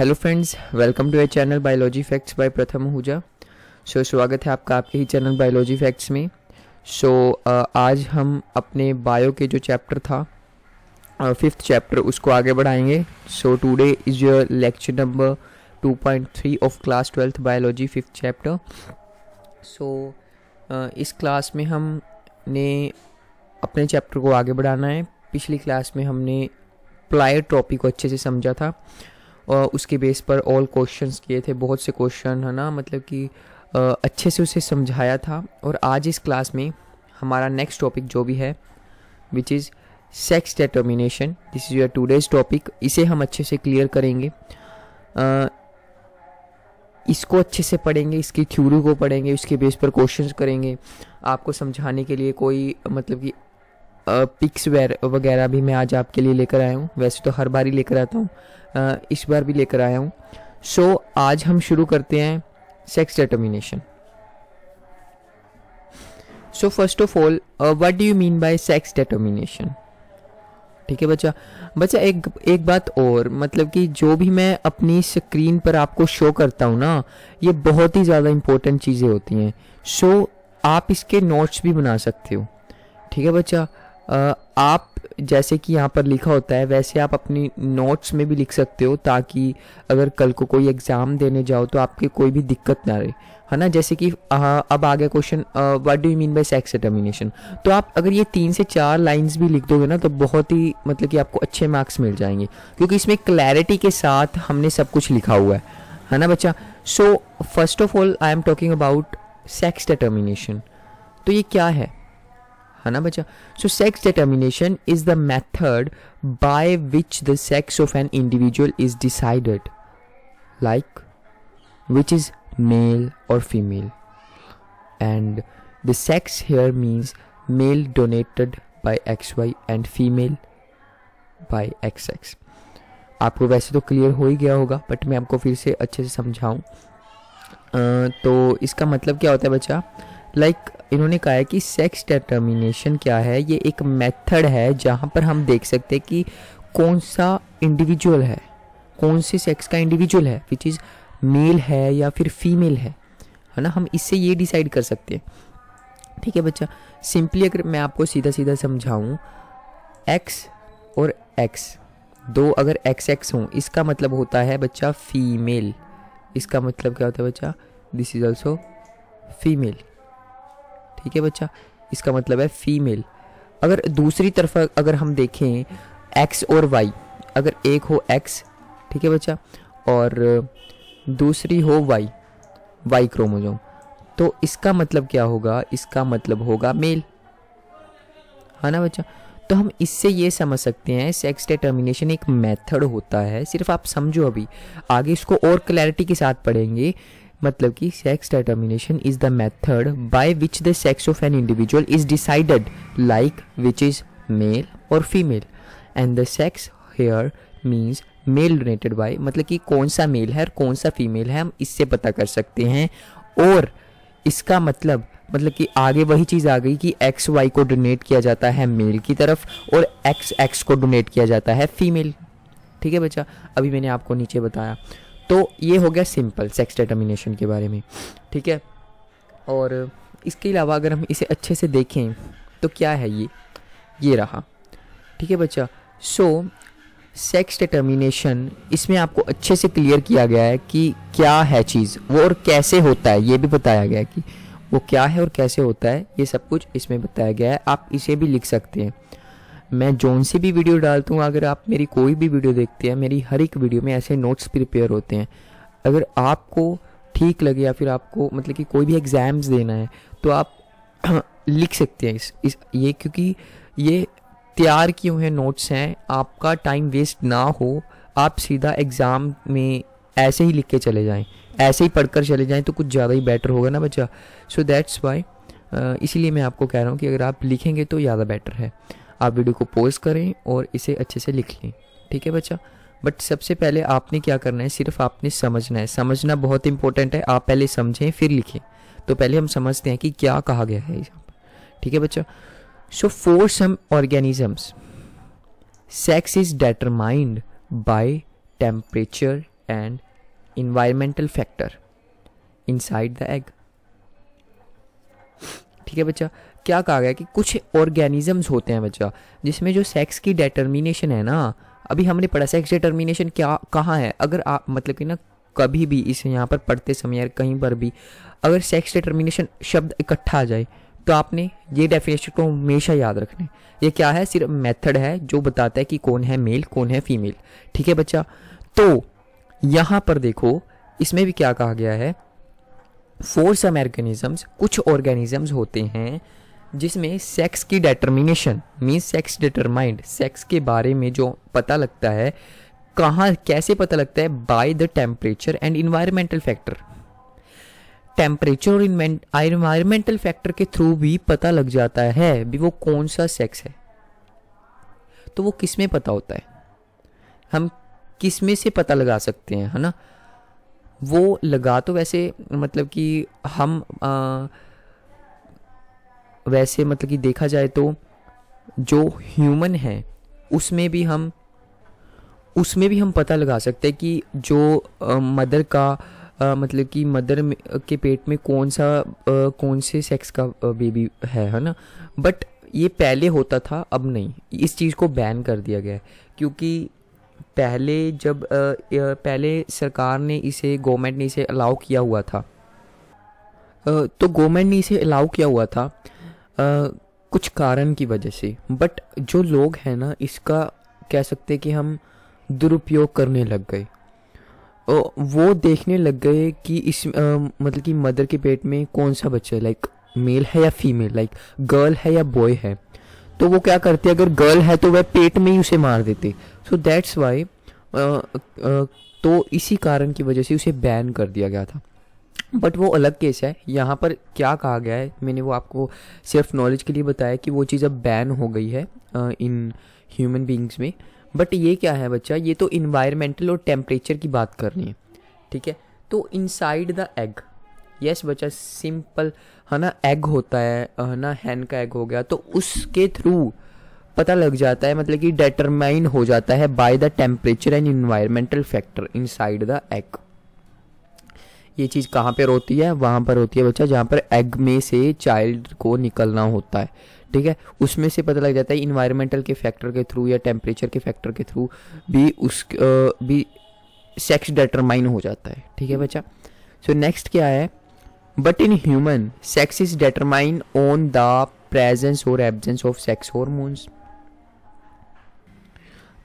Hello friends welcome to I channel biology facts by Pratham Huja सो स्वागत है आपका आपके ही चैनल बायोलॉजी फैक्ट्स में सो so, uh, आज हम अपने बायो के जो चैप्टर था फिफ्थ uh, चैप्टर उसको आगे बढ़ाएंगे so today is your lecture number 2.3 of class twelfth biology fifth chapter so इस क्लास में हमने अपने चैप्टर को आगे बढ़ाना है पिछली क्लास में हमने प्लायर टॉपिक को अच्छे से समझा था उसके बेस पर ऑल क्वेश्चंस किए थे बहुत से क्वेश्चन है ना मतलब कि अच्छे से उसे समझाया था और आज इस क्लास में हमारा नेक्स्ट टॉपिक जो भी है which is sex determination this is your today's topic इसे हम अच्छे से क्लियर करेंगे आ, इसको अच्छे से पढ़ेंगे इसकी थ्योरी को पढ़ेंगे इसके बेस पर क्वेश्चन करेंगे आपको समझाने के लिए कोई मतलब कि पिक्स वेर वगैरह भी मैं आज आपके लिए लेकर आया हूँ वैसे तो हर बार ही लेकर आता हूँ इस बार भी लेकर आया हूँ सो so, आज हम शुरू करते हैं sex determination so first of all what do you mean by sex determination ठीक है बच्चा बच्चा एक एक बात और मतलब कि जो भी मैं अपनी स्क्रीन पर आपको शो करता हूँ ना ये बहुत ही ज़्यादा इंपॉर्टेंट चीज़ें होती हैं सो so, आप इसके नोट्स भी बना सकते हो ठीक है बच्चा आप जैसे कि यहाँ पर लिखा होता है वैसे आप अपनी नोट्स में भी लिख सकते हो ताकि अगर कल को कोई एग्ज़ाम देने जाओ तो आपके कोई भी दिक्कत ना रहे है ना जैसे कि अब आ गया question what do you mean by sex determination तो आप अगर ये तीन से चार लाइंस भी लिख दोगे ना तो बहुत ही मतलब कि आपको अच्छे मार्क्स मिल जाएंगे क्योंकि इसमें क्लैरिटी के साथ हमने सब कुछ लिखा हुआ है है ना बच्चा so first of all I am talking about sex determination तो ये क्या है है ना बच्चा सो sex determination is the method by which the sex of an individual is decided like which is male और female and the sex here means male denoted by X Y and female by X X आपको वैसे तो clear हो ही गया होगा but मैं आपको फिर से अच्छे से समझाऊँ तो इसका मतलब क्या होता है बच्चा लाइक like, इन्होंने कहा है कि सेक्स डिटर्मिनेशन क्या है ये एक मेथड है जहाँ पर हम देख सकते हैं कि कौन सा इंडिविजुअल है कौन से सेक्स का इंडिविजुअल है विच इज़ मेल है या फिर फीमेल है है ना हम इससे ये डिसाइड कर सकते हैं ठीक है बच्चा सिंपली अगर मैं आपको सीधा सीधा समझाऊँ एक्स और एक्स दो अगर एक्स एक्स हों इसका मतलब होता है बच्चा फीमेल इसका मतलब क्या होता है बच्चा दिस इज़ ऑल्सो फीमेल ठीक है बच्चा इसका मतलब है फीमेल अगर दूसरी तरफ अगर हम देखें एक्स और वाई अगर एक हो एक्स ठीक है बच्चा और दूसरी हो वाई वाई क्रोमोजोम तो इसका मतलब क्या होगा इसका मतलब होगा मेल है हाँ ना बच्चा तो हम इससे ये समझ सकते हैं सेक्स डिटर्मिनेशन एक मेथड होता है सिर्फ आप समझो अभी आगे इसको और क्लैरिटी के साथ पढ़ेंगे मतलब कि sex determination is the method by which the sex of an individual is decided like which is male और female and the sex here means male denoted by मतलब कि कौन सा मेल है और कौन सा फीमेल है हम इससे पता कर सकते हैं और इसका मतलब मतलब कि आगे वही चीज़ आ गई कि एक्स वाई को डोनेट किया जाता है मेल की तरफ और एक्स एक्स को डोनेट किया जाता है फीमेल ठीक है बच्चा अभी मैंने आपको नीचे बताया तो ये हो गया सिंपल सेक्स डिटर्मिनेशन के बारे में ठीक है और इसके अलावा अगर हम इसे अच्छे से देखें तो क्या है ये ये रहा ठीक है बच्चा सो सेक्स डिटर्मिनेशन इसमें आपको अच्छे से क्लियर किया गया है कि क्या है चीज़ वो और कैसे होता है ये भी बताया गया है कि वो क्या है और कैसे होता है ये सब कुछ इसमें बताया गया है आप इसे भी लिख सकते हैं मैं जोन सी भी वीडियो डालता हूँ अगर आप मेरी कोई भी वीडियो देखते हैं मेरी हर एक वीडियो में ऐसे नोट्स प्रिपेयर होते हैं अगर आपको ठीक लगे या फिर आपको मतलब कि कोई भी एग्ज़ाम्स देना है तो आप लिख सकते हैं इस, इस ये क्योंकि ये तैयार किए हुए नोट्स हैं आपका टाइम वेस्ट ना हो आप सीधा एग्ज़ाम में ऐसे ही लिख के चले जाएं ऐसे ही पढ़कर चले जाएं तो कुछ ज़्यादा ही बेटर होगा ना बच्चा सो दैट्स वाई इसीलिए मैं आपको कह रहा हूँ कि अगर आप लिखेंगे तो ज़्यादा बेटर है आप वीडियो को पोज करें और इसे अच्छे से लिख लें ठीक है बच्चा बट सबसे पहले आपने क्या करना है सिर्फ आपने समझना है समझना बहुत इंपॉर्टेंट है आप पहले समझें फिर लिखें तो पहले हम समझते हैं कि क्या कहा गया है यहाँ पर ठीक है बच्चा so for some organisms sex is determined by temperature and environmental factor inside the egg ठीक है बच्चा क्या कहा गया कि कुछ ऑर्गेनिजम्स होते हैं बच्चा जिसमें जो सेक्स की डेटर्मिनेशन है ना अभी हमने पढ़ा सेक्स डिटर्मिनेशन क्या कहाँ है अगर आप मतलब कि ना कभी भी इसे यहाँ पर पढ़ते समय या कहीं पर भी अगर सेक्स डिटर्मिनेशन शब्द इकट्ठा आ जाए तो आपने ये डेफिनेशन को हमेशा याद रखना है ये क्या है सिर्फ मेथड है जो बताता है कि कौन है मेल कौन है फीमेल ठीक है बच्चा तो यहाँ पर देखो इसमें भी क्या कहा गया है फोर सम ऑर्गेनिजम्स कुछ ऑर्गेनिजम्स होते हैं जिसमें सेक्स की determination means sex determined sex के बारे में जो पता लगता है कहाँ कैसे पता लगता है by the temperature and environmental factor temperature और इन्वायरमेंटल फैक्टर के थ्रू भी पता लग जाता है भी वो कौन सा सेक्स है तो वो किस में पता होता है हम किस में से पता लगा सकते हैं है ना वो लगा तो वैसे मतलब कि हम आ, वैसे मतलब कि देखा जाए तो जो ह्यूमन है उसमें भी हम उसमें भी हम पता लगा सकते हैं कि जो आ, मदर का आ, मतलब कि मदर के पेट में कौन सा आ, कौन से सेक्स का बेबी है है ना बट ये पहले होता था अब नहीं इस चीज़ को बैन कर दिया गया है क्योंकि पहले जब पहले सरकार ने इसे गवर्नमेंट ने इसे अलाउ किया हुआ था तो गवर्नमेंट ने इसे अलाउ किया हुआ था कुछ कारण की वजह से बट जो लोग हैं ना इसका कह सकते कि हम दुरुपयोग करने लग गए वो देखने लग गए कि इस आ, मतलब कि मदर के पेट में कौन सा बच्चा है लाइक मेल है या फीमेल लाइक गर्ल है या बॉय है तो वो क्या करते अगर गर्ल है तो वह पेट में ही उसे मार देते सो दैट्स वाई तो इसी कारण की वजह से उसे बैन कर दिया गया था बट वो अलग केस है यहाँ पर क्या कहा गया है मैंने वो आपको सिर्फ नॉलेज के लिए बताया कि वो चीज़ अब बैन हो गई है इन ह्यूमन बींग्स में बट ये क्या है बच्चा ये तो इन्वायरमेंटल और टेम्परेचर की बात करनी है ठीक है तो इनसाइड द एग यस बच्चा सिंपल है ना एग होता है है ना हैन का एग हो गया तो उसके थ्रू पता लग जाता है मतलब कि डेटरमाइन हो जाता है by the temperature and environmental factor inside the egg ये चीज़ कहाँ पर होती है वहाँ पर होती है बच्चा जहाँ पर एग में से चाइल्ड को निकलना होता है ठीक है उसमें से पता लग जाता है इन्वायरमेंटल के फैक्टर के थ्रू या टेम्परेचर के फैक्टर के थ्रू भी उस आ, भी सेक्स डिटरमाइन हो जाता है ठीक है बच्चा सो so, नेक्स्ट क्या है but in human sex is determine on the presence और एबसेंस ऑफ सेक्स हॉर्मोन्स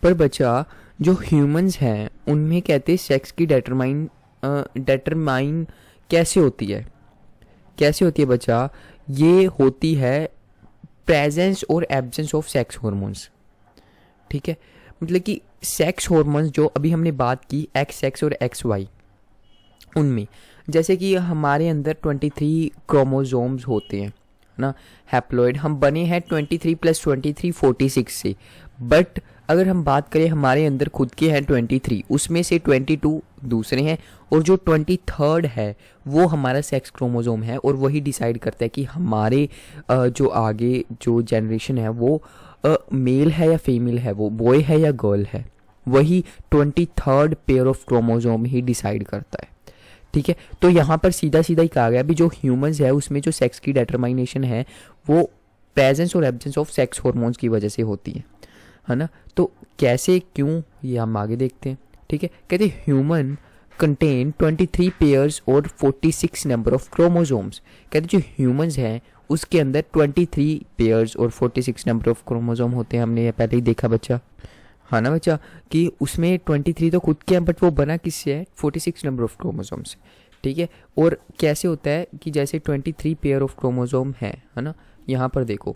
पर बच्चा जो ह्यूमंस हैं उनमें कहते हैं सेक्स की डेटरमाइन डेटरमाइन कैसे होती है कैसे होती है बच्चा ये होती है प्रेजेंस और एब्सेंस ऑफ सेक्स हॉर्मोन्स ठीक है मतलब कि सेक्स हॉर्मोन्स जो अभी हमने बात की एक्स एक्स और एक्स वाई उनमें जैसे कि हमारे अंदर 23 क्रोमोसोम्स होते हैं ना हैप्लोइड हम बने हैं 23 प्लस 23 46 से बट अगर हम बात करें हमारे अंदर खुद के हैं ट्वेंटी थ्री उसमें से ट्वेंटी टू दूसरे हैं और जो ट्वेंटी थर्ड है वो हमारा सेक्स क्रोमोजोम है और वही डिसाइड करता है कि हमारे जो आगे जो जनरेशन है वो मेल है या फीमेल है वो बॉय है या गर्ल है वही twenty third pair of chromosome ही डिसाइड करता है ठीक है तो यहाँ पर सीधा सीधा ही कहा गया अभी जो ह्यूमंस है उसमें जो सेक्स की डिटरमाइनेशन है वो प्रेजेंस और एबजेंस ऑफ सेक्स हॉर्मोन्स की वजह से होती है है ना तो कैसे क्यों ये हम आगे देखते हैं ठीक है कहते ह्यूमन कंटेन 23 पेयर्स और 46 नंबर ऑफ क्रोमोसोम्स कहते जो ह्यूमंस हैं उसके अंदर 23 पेयर्स और 46 नंबर ऑफ क्रोमोसोम होते हैं हमने ये पहले ही देखा बच्चा हाँ ना बच्चा कि उसमें 23 तो खुद के हैं बट वो बना किससे है 46 नंबर ऑफ क्रोमोजोम से ठीक है और कैसे होता है कि जैसे 23 पेयर ऑफ क्रोमोसोम है है ना यहाँ पर देखो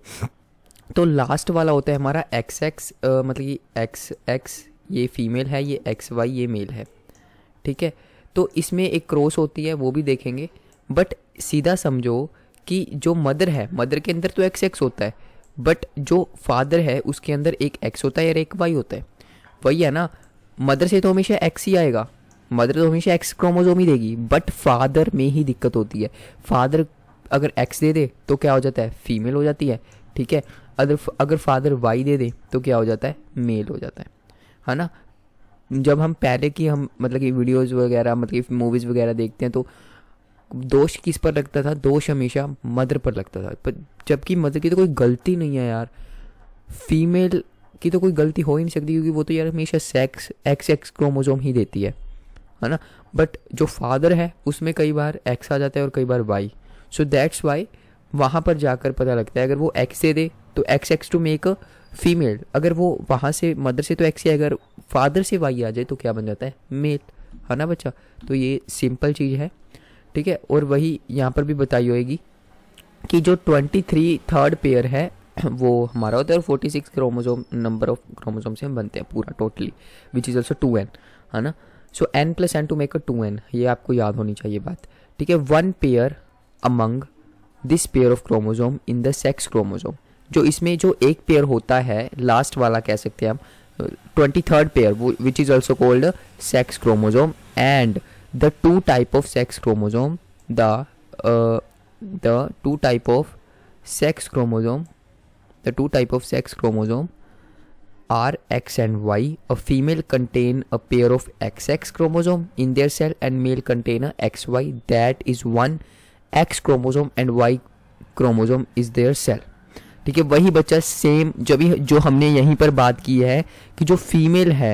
तो लास्ट वाला होता है हमारा एक्स एक्स मतलब कि एक्स एक्स ये फीमेल है ये एक्स वाई ये मेल है ठीक है तो इसमें एक क्रॉस होती है वो भी देखेंगे बट सीधा समझो कि जो मदर है मदर के अंदर तो एक्स एक्स होता है बट जो फादर है उसके अंदर एक एक्स होता है और एक वाई होता है वही है ना मदर से तो हमेशा एक्स ही आएगा मदर तो हमेशा एक्स क्रोमोजोम ही देगी बट फादर में ही दिक्कत होती है फादर अगर एक्स दे दे तो क्या हो जाता है फीमेल हो जाती है ठीक है अगर अगर फादर वाई दे दे तो क्या हो जाता है मेल हो जाता है है ना जब हम पहले की हम मतलब कि वीडियोज़ वगैरह मतलब कि मूवीज़ वगैरह देखते हैं तो दोष किस पर लगता था दोष हमेशा मदर पर लगता था पर जबकि मदर की तो कोई गलती नहीं है यार फीमेल की तो कोई गलती हो ही नहीं सकती क्योंकि वो तो यार हमेशा सेक्स एक्स एक्स क्रोमोजोम ही देती है है ना बट जो फादर है उसमें कई बार एक्स आ जाता है और कई बार वाई सो दैट्स वाई वहाँ पर जाकर पता लगता है अगर वो एक्स दे दे तो X X to make female अगर वो वहाँ से मदर से तो एक्स या अगर फादर से वाई आ जाए तो क्या बन जाता है मेल है ना बच्चा तो ये सिंपल चीज़ है ठीक है और वही यहाँ पर भी बताई होगी कि जो ट्वेंटी थ्री थर्ड पेयर है वो हमारा होता है और forty six chromosome number of chromosome से हम बनते हैं पूरा totally which is also two N है ना so N plus N to make a two N ये आपको याद होनी चाहिए बात ठीक है one pair among this pair of chromosome in the sex chromosome जो इसमें जो एक पेयर होता है लास्ट वाला कह सकते हैं हम ट्वेंटी थर्ड पेयर वो which is also called sex chromosome and the two type of sex chromosome the the two type of sex chromosome the two type of sex chromosome are X and Y a female contain a pair of X X chromosome in their cell and male contain a X Y that is one X chromosome and Y chromosome is their cell ठीक है वही बच्चा same जो भी जो हमने यहीं पर बात की है कि जो फीमेल है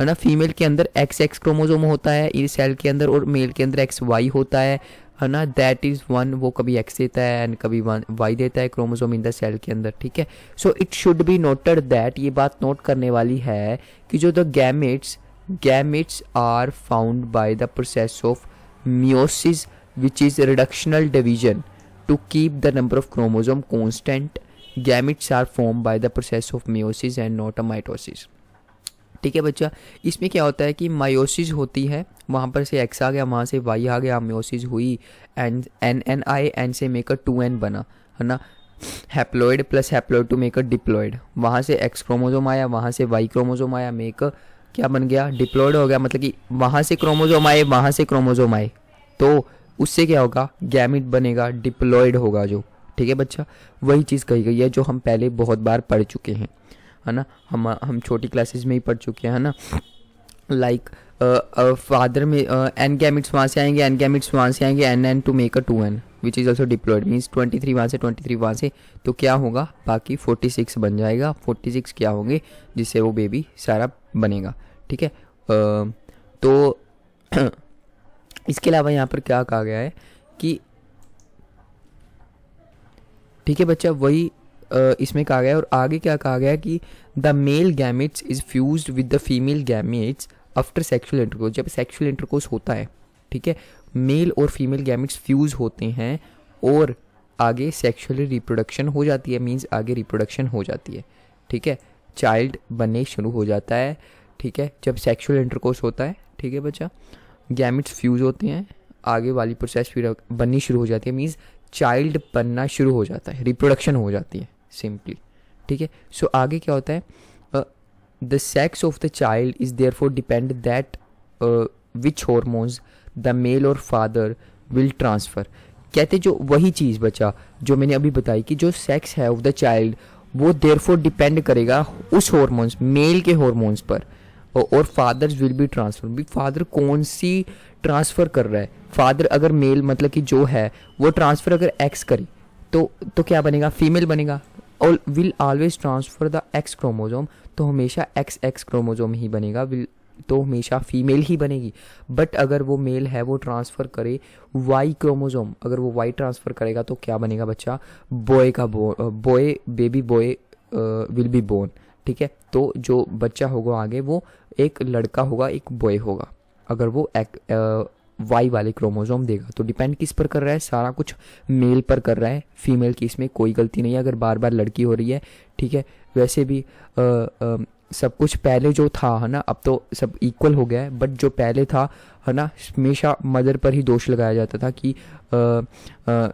है ना फीमेल के अंदर एक्स एक्स क्रोमोजोम होता है इस सेल के अंदर और मेल के अंदर एक्स वाई होता है है ना दैट इज़ वन वो कभी एक्स देता है एंड कभी वन वाई देता है क्रोमोजोम इन द सेल के अंदर ठीक है so it should be noted that ये बात नोट करने वाली है कि जो the gametes gametes are found by the process of meiosis which is reductional division to keep the number of chromosome constant gametes are form by the process of meiosis and not a mitosis ठीक है बच्चा इसमें क्या होता है कि meiosis होती है वहाँ पर से एक्स आ गया वहाँ से वाई आ गया मायोसिस हुई and N N I N से मेकर टू एन बना है ना haploid plus haploid to make a diploid वहाँ से एक्स क्रोमोजोम आया वहाँ से वाई क्रोमोजोम आया मेकर क्या बन गया डिप्लोइड हो गया मतलब कि वहाँ से क्रोमोजोम आए वहाँ से क्रोमोजोम आए तो उससे क्या होगा गैमिट बनेगा डिप्लोइड होगा जो ठीक है बच्चा वही चीज़ कही गई है जो हम पहले बहुत बार पढ़ चुके हैं है ना हम हम छोटी क्लासेस में ही पढ़ चुके हैं है ना लाइक फादर में एन गैमिट्स वहाँ से आएंगे एन गैमिट्स वहाँ से आएंगे N N to make a two N which is also diploid means twenty three वहाँ से ट्वेंटी थ्री वहाँ से तो क्या होगा बाकी फोर्टी सिक्स बन जाएगा फोर्टी सिक्स क्या होंगे जिससे वो बेबी सारा बनेगा ठीक है uh, तो इसके अलावा यहाँ पर क्या कहा गया है कि ठीक है बच्चा वही इसमें कहा गया है और आगे क्या कहा गया है कि the male gametes is fuse with the female gametes after sexual intercourse जब सेक्शुअल इंटरकोर्स होता है ठीक है मेल और फीमेल गैमिट्स फ्यूज होते हैं और आगे सेक्शुअली रिप्रोडक्शन हो जाती है मीन्स आगे रिप्रोडक्शन हो जाती है ठीक है चाइल्ड बनने शुरू हो जाता है ठीक है जब सेक्शुअल इंटरकोर्स होता है ठीक है बच्चा गैमिट्स फ्यूज होते हैं आगे वाली प्रोसेस फिर बननी शुरू हो जाती है मीन्स चाइल्ड बनना शुरू हो जाता है रिप्रोडक्शन हो जाती है सिंपली ठीक है सो आगे क्या होता है the sex of the child is therefore depend that which hormones the male और फादर विल ट्रांसफ़र कहते जो वही चीज़ बचा जो मैंने अभी बताई कि जो सेक्स है ऑफ द चाइल्ड वो देयर फोर डिपेंड करेगा उस हॉर्मोन्स मेल के हॉर्मोन्स पर uh, और फादर्स विल बी ट्रांसफर भी फादर कौन सी ट्रांसफ़र कर रहा है फादर अगर मेल मतलब कि जो है वो ट्रांसफ़र अगर एक्स करे तो तो क्या बनेगा फीमेल बनेगा और will always transfer the X chromosome तो हमेशा एक्स एक्स क्रोमोजोम ही बनेगा विल तो हमेशा फीमेल ही बनेगी बट अगर वो मेल है वो ट्रांसफ़र करे वाई क्रोमोजोम अगर वो वाई ट्रांसफ़र करेगा तो क्या बनेगा बच्चा बॉय का boy baby boy will be born ठीक है तो जो बच्चा होगा आगे वो एक लड़का होगा एक बॉय होगा अगर वो एक, वाई वाले क्रोमोजोम देगा तो डिपेंड किस पर कर रहा है सारा कुछ मेल पर कर रहा है फीमेल की इसमें कोई गलती नहीं है अगर बार बार लड़की हो रही है ठीक है वैसे भी आ, आ, सब कुछ पहले जो था है ना अब तो सब इक्वल हो गया है बट जो पहले था है ना हमेशा मदर पर ही दोष लगाया जाता था कि आ, आ,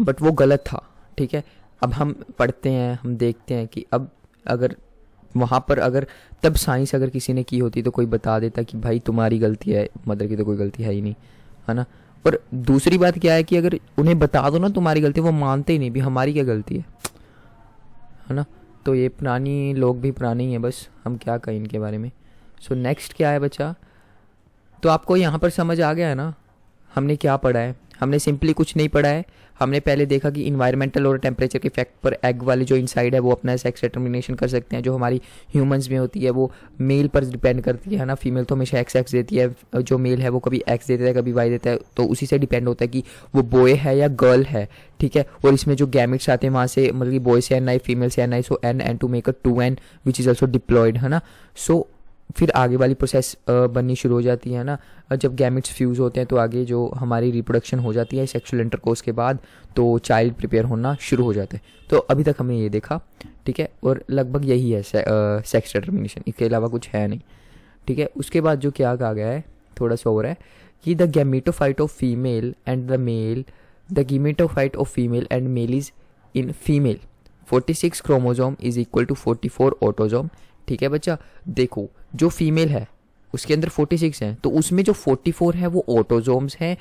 बट वो गलत था ठीक है अब हम पढ़ते हैं हम देखते हैं कि अब अगर वहाँ पर अगर तब साइंस अगर किसी ने की होती तो कोई बता देता कि भाई तुम्हारी गलती है मदर की तो कोई गलती है ही नहीं है ना और दूसरी बात क्या है कि अगर उन्हें बता दो ना तुम्हारी गलती वो मानते ही नहीं भी हमारी क्या गलती है है ना तो ये पुरानी लोग भी पुराने ही हैं बस हम क्या कहें इनके बारे में सो so, नेक्स्ट क्या है बच्चा तो आपको यहाँ पर समझ आ गया है ना हमने क्या पढ़ा है हमने सिंपली कुछ नहीं पढ़ा है हमने पहले देखा कि इन्वायरमेंटल और टेम्परेचर के फैक्ट पर एग वाले जो इनसाइड है वो अपना सेक्स डिटर्मिनेशन कर सकते हैं जो हमारी ह्यूमंस में होती है वो मेल पर डिपेंड करती है ना फीमेल तो हमेशा एक्स एक्स देती है जो मेल है वो कभी एक्स देता है कभी वाई देता है तो उसी से डिपेंड होता है कि वो बॉय है या गर्ल है ठीक है और इसमें जो गैमिट्स आते हैं वहाँ से मतलब कि बॉय से एन आई फीमेल से एन आई so N and to make a two N which is also diploid है ना सो फिर आगे वाली प्रोसेस बननी शुरू हो जाती है ना जब गैमिट्स फ्यूज़ होते हैं तो आगे जो हमारी रिप्रोडक्शन हो जाती है सेक्सुअल इंटरकोर्स के बाद तो चाइल्ड प्रिपेयर होना शुरू हो जाता है तो अभी तक हमने ये देखा ठीक है और लगभग यही है से, सेक्स डिटर्मिनेशन इसके अलावा कुछ है नहीं ठीक है उसके बाद जो क्या कहा गया है थोड़ा सा और है कि the fight of female and the male the fight of female and male is in female 46 chromosome is equal to 44 autosome ठीक है बच्चा देखो जो फीमेल है उसके अंदर 46 हैं तो उसमें जो 44 है वो ऑटोजोम्स हैं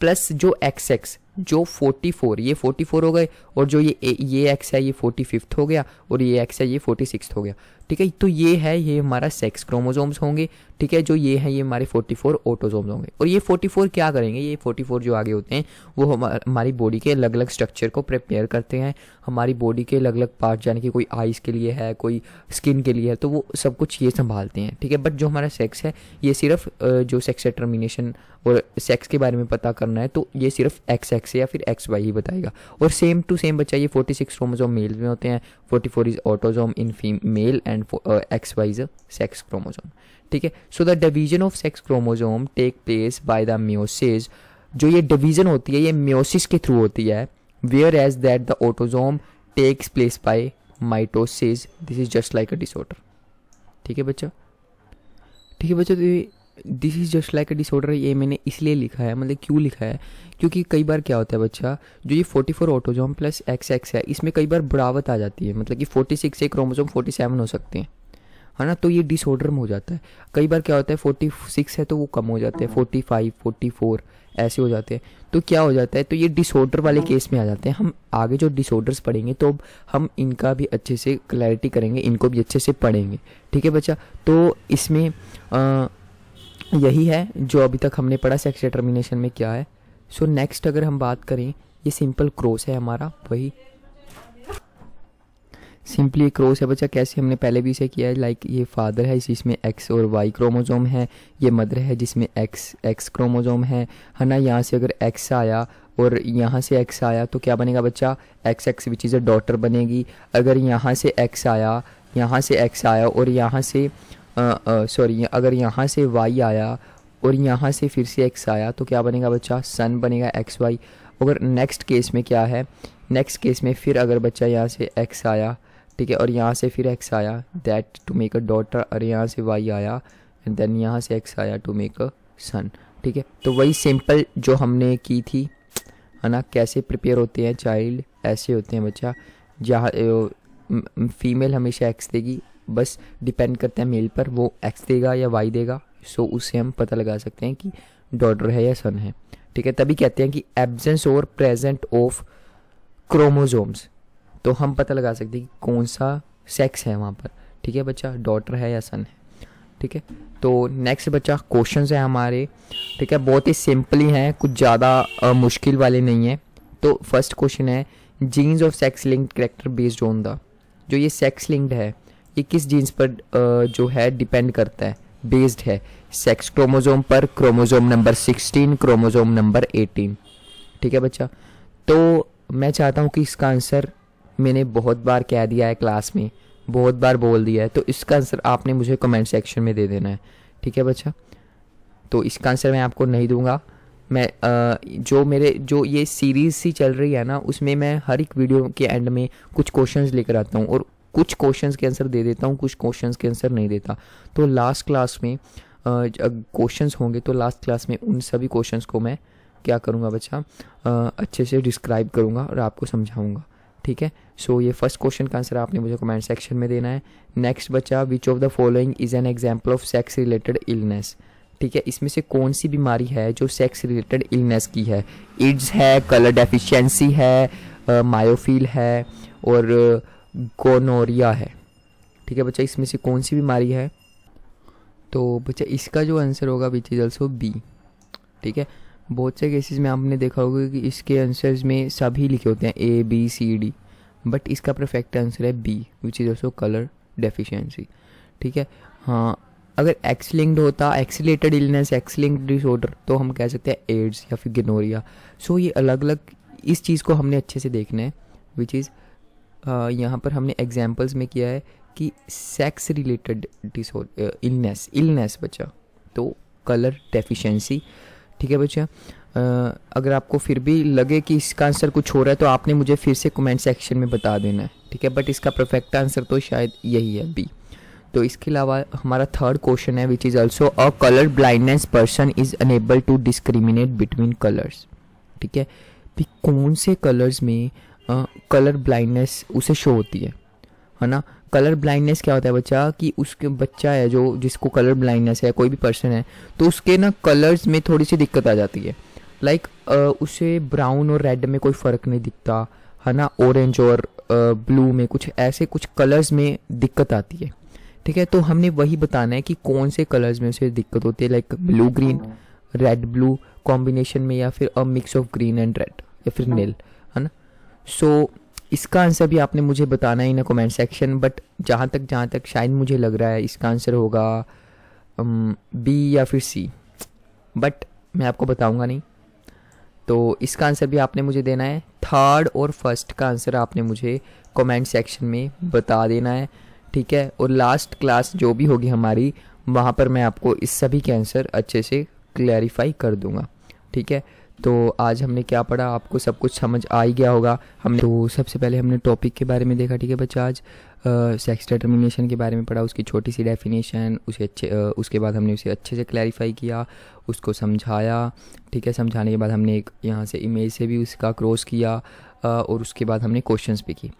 प्लस जो एक्स एक्स जो 44 ये 44 हो गए और जो ये ये एक्स है ये फोर्टी फिफ्थ हो गया और ये एक्स है ये फोर्टी सिक्स हो गया ठीक है तो ये है ये हमारा सेक्स क्रोमोजोम्स होंगे ठीक है जो ये है ये हमारे 44 ऑटोजोम्स होंगे और ये 44 क्या करेंगे ये 44 जो आगे होते हैं वो हमारी बॉडी के अलग अलग स्ट्रक्चर को प्रिपेयर करते हैं हमारी बॉडी के अलग अलग पार्ट यानी कि कोई आइज़ के लिए है कोई स्किन के लिए है तो वो सब कुछ ये संभालते हैं ठीक है बट जो हमारा सेक्स है ये सिर्फ जो सेक्स डिटर्मिनेशन और सेक्स के बारे में पता करना है तो ये सिर्फ एक्स एक्स एक्स या फिर एक्स वाई ही बताएगा और सेम टू सेम बच्चा ये फोर्टी सिक्स क्रोमोजोम मेल में होते हैं forty four is autosome in male and X Y is sex chromosome ठीक है so the division of sex chromosome take place by the meiosis जो ये डिवीजन होती है ये म्योसिस के थ्रू होती है whereas that the autosome takes place by mitosis this is just like a disorder ठीक है बच्चा ठीक है बच्चा तो this is just like a disorder ये मैंने इसलिए लिखा है मतलब क्यों लिखा है क्योंकि कई बार क्या होता है बच्चा जो ये 44 four autosome plus X X है इसमें कई बार बढ़ावत आ जाती है मतलब कि 46 से क्रोमोजोम सेवन हो सकते हैं है ना तो ये डिसऑर्डर में हो जाता है कई बार क्या होता है फोर्टी सिक्स है तो वो कम हो जाते हैं फोर्टी फाइव फोर्टी फोर ऐसे हो जाते हैं तो क्या हो जाता है तो ये डिसऑर्डर वाले केस में आ जाते हैं हम आगे जो डिसऑर्डर्स पढ़ेंगे तो हम इनका भी अच्छे से क्लैरिटी करेंगे इनको भी अच्छे से पढ़ेंगे ठीक है बच्चा तो इसमें आ, यही है जो अभी तक हमने पढ़ा सेक्स डिटर्मिनेशन में क्या है सो so, नेक्स्ट अगर हम बात करें ये सिंपल क्रोस है हमारा वही सिंपली क्रोस है बच्चा कैसे हमने पहले भी इसे किया है लाइक ये फादर है जिसमें एक्स और वाई क्रोमोजोम है ये मदर है जिसमें एक्स एक्स क्रोमोजोम है है ना यहाँ से अगर एक्स आया और यहाँ से एक्स आया तो क्या बनेगा बच्चा X X which is a daughter बनेगी अगर यहाँ से एक्स आया यहाँ से एक्स आया और यहाँ से सॉरी अगर यहाँ से वाई आया और यहाँ से फिर से एक्स आया तो क्या बनेगा बच्चा सन बनेगा एक्स वाई अगर नेक्स्ट केस में क्या है नेक्स्ट केस में फिर अगर बच्चा यहाँ से एक्स आया ठीक है और यहाँ से फिर एक्स आया that to make a daughter और यहाँ से वाई आया एंड देन यहाँ से एक्स आया टू मेक अ सन ठीक है तो वही सिंपल जो हमने की थी है ना कैसे प्रिपेयर होते हैं चाइल्ड ऐसे होते हैं बच्चा जहाँ फीमेल हमेशा एक्स देगी बस डिपेंड करते हैं मेल पर वो एक्स देगा या वाई देगा सो उससे हम पता लगा सकते हैं कि डॉटर है या सन है ठीक है तभी कहते हैं कि एबजेंस और प्रेजेंट ऑफ क्रोमोजोम्स तो हम पता लगा सकते हैं कि कौन सा सेक्स है वहाँ पर ठीक है बच्चा डॉटर है या सन है ठीक है तो नेक्स्ट बच्चा क्वेश्चन है हमारे ठीक है बहुत ही सिंपली हैं कुछ ज़्यादा मुश्किल वाले नहीं हैं तो फर्स्ट क्वेश्चन है genes of sex linked character based on the जो ये सेक्स लिंक्ड है 21 जीन्स पर जो है डिपेंड करता है बेस्ड है सेक्स क्रोमोजोम पर क्रोमोजोम नंबर 16 क्रोमोजोम नंबर 18 ठीक है बच्चा तो मैं चाहता हूँ कि इसका आंसर मैंने बहुत बार कह दिया है क्लास में बहुत बार बोल दिया है तो इसका आंसर आपने मुझे कमेंट सेक्शन में दे देना है ठीक है बच्चा तो इसका आंसर मैं आपको नहीं दूंगा मैं आ, जो मेरे जो ये सीरीज़ सी चल रही है ना उसमें मैं हर एक वीडियो के एंड में कुछ क्वेश्चंस लेकर आता हूँ और कुछ क्वेश्चंस के आंसर दे देता हूँ कुछ क्वेश्चंस के आंसर नहीं देता तो लास्ट क्लास में क्वेश्चंस होंगे तो लास्ट क्लास में उन सभी क्वेश्चंस को मैं क्या करूँगा बच्चा आ, अच्छे से डिस्क्राइब करूँगा और आपको समझाऊँगा ठीक है सो so, ये फर्स्ट क्वेश्चन का आंसर आपने मुझे कमेंट सेक्शन में देना है नेक्स्ट बच्चा which of the following is an example of sex related illness ठीक है इसमें से कौन सी बीमारी है जो सेक्स रिलेटेड इलनेस की है इड्स है कलर डेफिशिएंसी है मायोफील है और गोनोरिया है ठीक है बच्चा इसमें से कौन सी बीमारी है तो बच्चा इसका जो आंसर होगा विच इज़ ऑल्सो बी ठीक है बहुत से केसेस में आपने देखा होगा कि इसके आंसर्स में सभी लिखे होते हैं A B C D but इसका परफेक्ट आंसर है B which is also colour deficiency ठीक है हाँ अगर एक्स लिंक्ड होता एक्सीटेड इलनेस एक्स लिंक्ड डिसऑर्डर तो हम कह सकते हैं एड्स या फिर गिनोरिया सो so, ये अलग अलग इस चीज़ को हमने अच्छे से देखना है विच इज़ यहाँ पर हमने एग्जाम्पल्स में किया है कि sex related disorder illness illness बच्चा तो कलर डेफिशिएंसी ठीक है बच्चा अगर आपको फिर भी लगे कि इसका आंसर कुछ हो रहा है तो आपने मुझे फिर से कमेंट सेक्शन में बता देना है ठीक है बट इसका परफेक्ट आंसर तो शायद यही है बी तो इसके अलावा हमारा थर्ड क्वेश्चन है which is also a colour blindness person is unable to discriminate between colours ठीक है भी कौन से कलर्स में कलर ब्लाइंडनेस उसे शो होती है है ना कलर ब्लाइंडनेस क्या होता है बच्चा कि उसके बच्चा है जो जिसको कलर ब्लाइंडनेस है कोई भी पर्सन है तो उसके ना कलर्स में थोड़ी सी दिक्कत आ जाती है लाइक like, उसे ब्राउन और रेड में कोई फ़र्क नहीं दिखता है ना ऑरेंज और ब्लू में कुछ ऐसे कुछ कलर्स में दिक्कत आती है ठीक है तो हमने वही बताना है कि कौन से कलर्स में उसे दिक्कत होती है like blue green red blue combination में या फिर a mix of green and red या फिर नील हाँ। सो so, इसका आंसर भी आपने मुझे बताना है इन कमेंट सेक्शन बट जहाँ तक जहाँ तक शायद मुझे लग रहा है इसका आंसर होगा बी um, या फिर सी बट मैं आपको बताऊँगा नहीं तो इसका आंसर भी आपने मुझे देना है थर्ड और फर्स्ट का आंसर आपने मुझे कमेंट सेक्शन में बता देना है ठीक है और लास्ट क्लास जो भी होगी हमारी वहाँ पर मैं आपको इस सभी के आंसर अच्छे से क्लैरिफाई कर दूँगा ठीक है तो आज हमने क्या पढ़ा आपको सब कुछ समझ आ ही गया होगा हमने तो सबसे पहले हमने टॉपिक के बारे में देखा ठीक है बच्चा आज सेक्स डिटर्मिनेशन के बारे में पढ़ा उसकी छोटी सी डेफिनेशन उसे अच्छे आ, उसके बाद हमने उसे अच्छे से क्लैरिफाई किया उसको समझाया ठीक है समझाने के बाद हमने एक यहाँ से इमेज से भी उसका क्रॉस किया आ, और उसके बाद हमने क्वेश्चन भी किए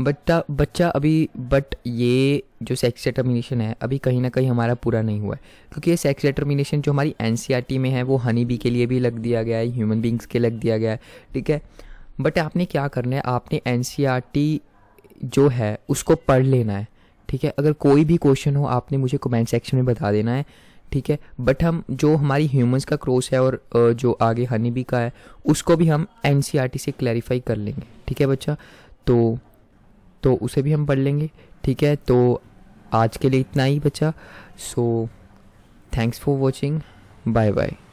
बट्टा बच्चा अभी बट ये जो सेक्स डिटर्मिनेशन है अभी कहीं ना कहीं हमारा पूरा नहीं हुआ है क्योंकि ये सेक्स डिटर्मिनेशन जो हमारी एन e में है वो हनी बी के लिए भी लग दिया गया है ह्यूमन बींग्स के लग दिया गया है ठीक है बट आपने क्या करना है आपने एन e जो है उसको पढ़ लेना है ठीक है अगर कोई भी क्वेश्चन हो आपने मुझे कमेंट सेक्शन में बता देना है ठीक है बट हम जो हमारी ह्यूमंस का क्रोस है और जो आगे हनी बी का है उसको भी हम एन e से क्लैरिफाई कर लेंगे ठीक है बच्चा तो तो उसे भी हम पढ़ लेंगे ठीक है तो आज के लिए इतना ही बचा so thanks for watching bye bye